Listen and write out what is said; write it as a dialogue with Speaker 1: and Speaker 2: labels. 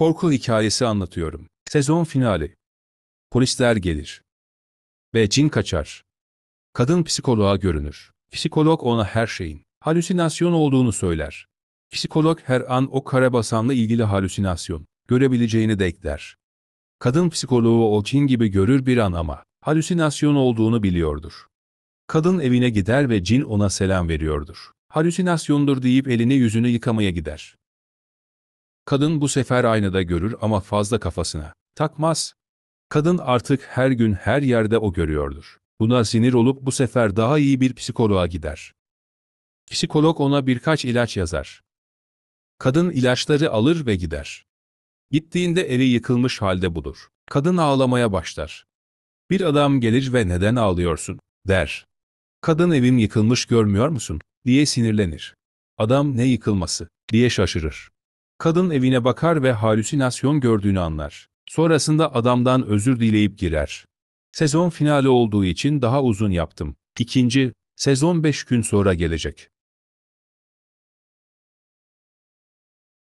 Speaker 1: Korku hikayesi anlatıyorum. Sezon finali. Polisler gelir. Ve cin kaçar. Kadın psikoloğa görünür. Psikolog ona her şeyin halüsinasyon olduğunu söyler. Psikolog her an o karabasanla ilgili halüsinasyon görebileceğini de ekler. Kadın psikoloğu o cin gibi görür bir an ama halüsinasyon olduğunu biliyordur. Kadın evine gider ve cin ona selam veriyordur. Halüsinasyondur deyip elini yüzünü yıkamaya gider. Kadın bu sefer aynada görür ama fazla kafasına takmaz. Kadın artık her gün her yerde o görüyordur. Buna sinir olup bu sefer daha iyi bir psikoloğa gider. Psikolog ona birkaç ilaç yazar. Kadın ilaçları alır ve gider. Gittiğinde evi yıkılmış halde bulur. Kadın ağlamaya başlar. Bir adam gelir ve neden ağlıyorsun, der. Kadın evim yıkılmış görmüyor musun, diye sinirlenir. Adam ne yıkılması, diye şaşırır. Kadın evine bakar ve halüsinasyon gördüğünü anlar. Sonrasında adamdan özür dileyip girer. Sezon finali olduğu için daha uzun yaptım. İkinci, sezon 5 gün sonra gelecek.